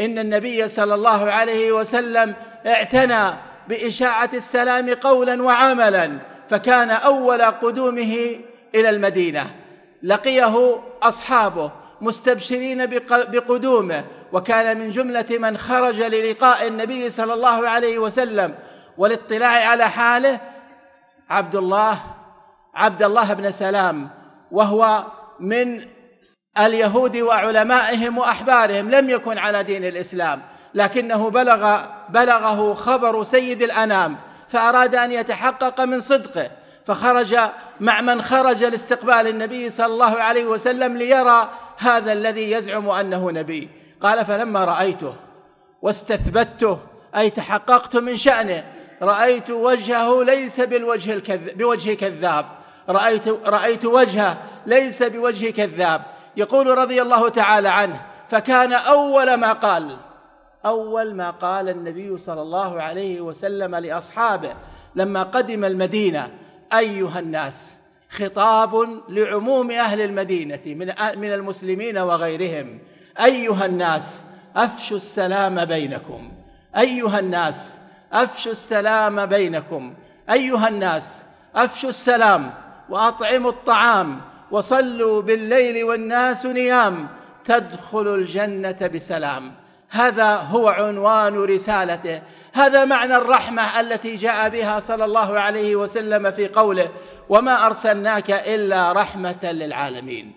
إن النبي صلى الله عليه وسلم اعتنى بإشاعة السلام قولا وعملا فكان أول قدومه إلى المدينة لقيه أصحابه مستبشرين بقدومه وكان من جملة من خرج للقاء النبي صلى الله عليه وسلم والاطلاع على حاله عبد الله عبد الله بن سلام وهو من اليهود وعلمائهم واحبارهم لم يكن على دين الاسلام لكنه بلغ بلغه خبر سيد الانام فاراد ان يتحقق من صدقه فخرج مع من خرج لاستقبال النبي صلى الله عليه وسلم ليرى هذا الذي يزعم انه نبي قال فلما رايته واستثبته اي تحققت من شانه رايت وجهه ليس بالوجه الكذ... بوجه كذاب رايت رايت وجهه ليس بوجه كذاب يقول رضي الله تعالى عنه فكان اول ما قال اول ما قال النبي صلى الله عليه وسلم لاصحابه لما قدم المدينه ايها الناس خطاب لعموم اهل المدينه من من المسلمين وغيرهم ايها الناس افشوا السلام بينكم ايها الناس افشوا السلام بينكم ايها الناس افشوا السلام واطعموا الطعام وصلوا بالليل والناس نيام تدخل الجنه بسلام هذا هو عنوان رسالته هذا معنى الرحمه التي جاء بها صلى الله عليه وسلم في قوله وما ارسلناك الا رحمه للعالمين